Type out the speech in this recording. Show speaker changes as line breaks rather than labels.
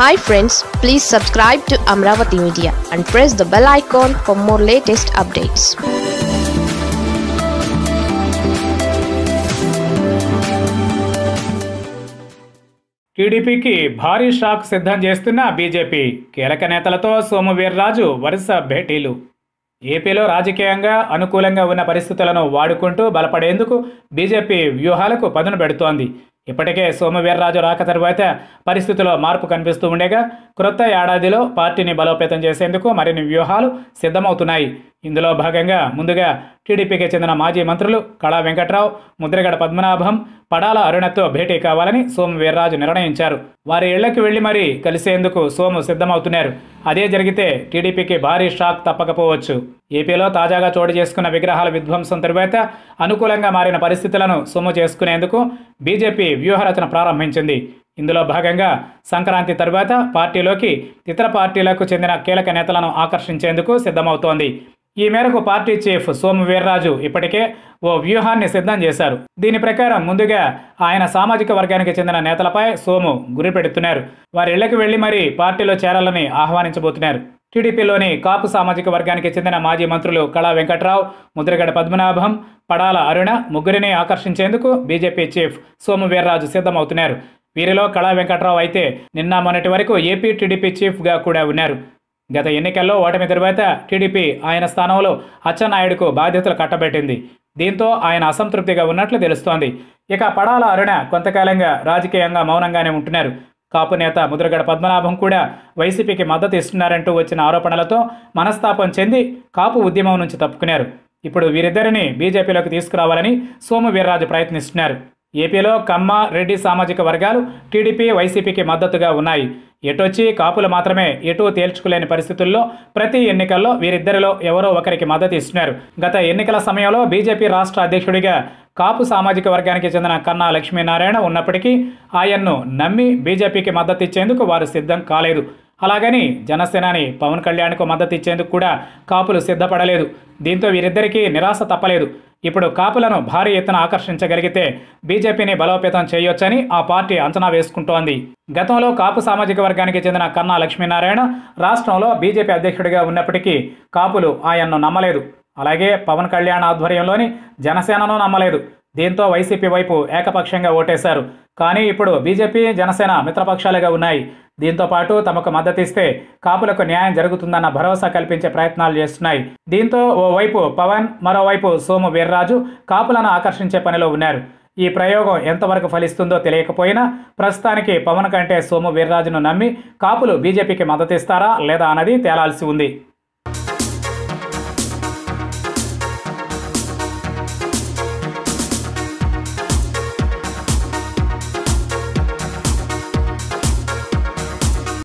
hi friends please subscribe to Amaravati media and press the bell icon for more latest updates టీడీపీకి భారీ shock సిద్ధం చేస్తున్న BJP కీలక నేతలతో సోము వీర్రాజు వరుస భేటీలు ఏపీలో రాజకీయంగా అనుకూలంగా ఉన్న పరిస్థితులను వాడుకుంటూ బలపడేందుకు బీజేపీ వ్యూహాలకు పదును పెడుతోంది ఇప్పటికే సోమవీర్రాజు రాక తర్వాత పరిస్థితిలో మార్పు కనిపిస్తూ ఉండగా క్రొత్త ఏడాదిలో పార్టీని బలోపేతం చేసేందుకు మరిన్ని వ్యూహాలు సిద్ధమవుతున్నాయి ఇందులో భాగంగా ముందుగా టీడీపీకి చెందిన మాజీ మంత్రులు కళా వెంకట్రావు ముద్రగడ పద్మనాభం పడాల అరుణతో భేటీ కావాలని సోము వీర్రాజు నిర్ణయించారు వారి ఇళ్లకు వెళ్లి మరీ కలిసేందుకు సోము సిద్ధమవుతున్నారు అదే జరిగితే టీడీపీకి భారీ షాక్ తప్పకపోవచ్చు ఏపీలో తాజాగా చోటు చేసుకున్న విగ్రహాల విధ్వంసం తరువాత అనుకూలంగా మారిన పరిస్థితులను సొమ్ము చేసుకునేందుకు బీజేపీ వ్యూహరచన ప్రారంభించింది ఇందులో భాగంగా సంక్రాంతి తరువాత పార్టీలోకి ఇతర పార్టీలకు చెందిన కీలక నేతలను ఆకర్షించేందుకు సిద్ధమవుతోంది ఈ మేరకు పార్టీ చీఫ్ సోము వీర్రాజు ఇప్పటికే ఓ వ్యూహాన్ని సిద్ధం చేశారు దీని ప్రకారం ముందుగా ఆయన సామాజిక వర్గానికి చెందిన నేతలపై సోము గురి పెడుతున్నారు వారి ఇళ్లకు వెళ్లి మరీ పార్టీలో చేరాలని ఆహ్వానించబోతున్నారు టీడీపీలోని కాపు సామాజిక వర్గానికి చెందిన మాజీ మంత్రులు కళా వెంకట్రావు ముద్రగడ పద్మనాభం పడాల అరుణ ముగ్గురిని ఆకర్షించేందుకు బీజేపీ చీఫ్ సోము వీర్రాజు సిద్ధమవుతున్నారు వీరిలో కళా వెంకట్రావు అయితే నిన్న మొన్నటి వరకు ఏపీ టీడీపీ చీఫ్గా కూడా ఉన్నారు గత ఎన్నికల్లో ఓటమి తరువాత టీడీపీ ఆయన స్థానంలో అచ్చెన్నాయుడుకు బాధ్యతలు కట్టబెట్టింది దీంతో ఆయన అసంతృప్తిగా ఉన్నట్లు తెలుస్తోంది ఇక పడాల అరుణ కొంతకాలంగా రాజకీయంగా మౌనంగానే ఉంటున్నారు కాపు నేత ముద్రగడ పద్మనాభం కూడా వైసీపీకి మద్దతు ఇస్తున్నారంటూ వచ్చిన ఆరోపణలతో మనస్తాపం చెంది కాపు ఉద్యమం నుంచి తప్పుకున్నారు ఇప్పుడు వీరిద్దరిని బీజేపీలోకి తీసుకురావాలని సోము వీర్రాజు ప్రయత్నిస్తున్నారు ఏపీలో కమ్మ రెడ్డి సామాజిక వర్గాలు టీడీపీ వైసీపీకి మద్దతుగా ఉన్నాయి ఎటొచ్చి కాపులు మాత్రమే ఎటు తేల్చుకోలేని పరిస్థితుల్లో ప్రతి ఎన్నికల్లో వీరిద్దరిలో ఎవరో ఒకరికి మద్దతు ఇస్తున్నారు గత ఎన్నికల సమయంలో బీజేపీ రాష్ట్ర అధ్యక్షుడిగా కాపు సామాజిక వర్గానికి చెందిన కన్నా లక్ష్మీనారాయణ ఉన్నప్పటికీ ఆయన్ను నమ్మి బీజేపీకి మద్దతు ఇచ్చేందుకు వారు సిద్ధం కాలేదు అలాగని జనసేనాని పవన్ కళ్యాణ్కు మద్దతు ఇచ్చేందుకు కూడా కాపులు సిద్ధపడలేదు దీంతో వీరిద్దరికీ నిరాశ తప్పలేదు ఇప్పుడు కాపులను భారీ ఎత్తున ఆకర్షించగలిగితే బీజేపీని బలోపేతం చేయొచ్చని ఆ పార్టీ అంచనా వేసుకుంటోంది గతంలో కాపు సామాజిక వర్గానికి చెందిన కన్నా లక్ష్మీనారాయణ రాష్ట్రంలో బీజేపీ అధ్యక్షుడిగా ఉన్నప్పటికీ కాపులు ఆయన్ను నమ్మలేదు అలాగే పవన్ కళ్యాణ్ ఆధ్వర్యంలోని జనసేనను నమ్మలేదు దీంతో వైసీపీ వైపు ఏకపక్షంగా ఓటేశారు కానీ ఇప్పుడు బీజేపీ జనసేన మిత్రపక్షాలుగా ఉన్నాయి దీంతో పాటు తమకు మద్దతిస్తే కాపులకు న్యాయం జరుగుతుందన్న భరోసా కల్పించే ప్రయత్నాలు చేస్తున్నాయి దీంతో ఓవైపు పవన్ మరోవైపు సోము వీర్రాజు కాపులను ఆకర్షించే పనిలో ఉన్నారు ఈ ప్రయోగం ఎంతవరకు ఫలిస్తుందో తెలియకపోయినా ప్రస్తుతానికి పవన్ కంటే సోము వీర్రాజును నమ్మి కాపులు బీజేపీకి మద్దతిస్తారా లేదా అన్నది తేలాల్సి ఉంది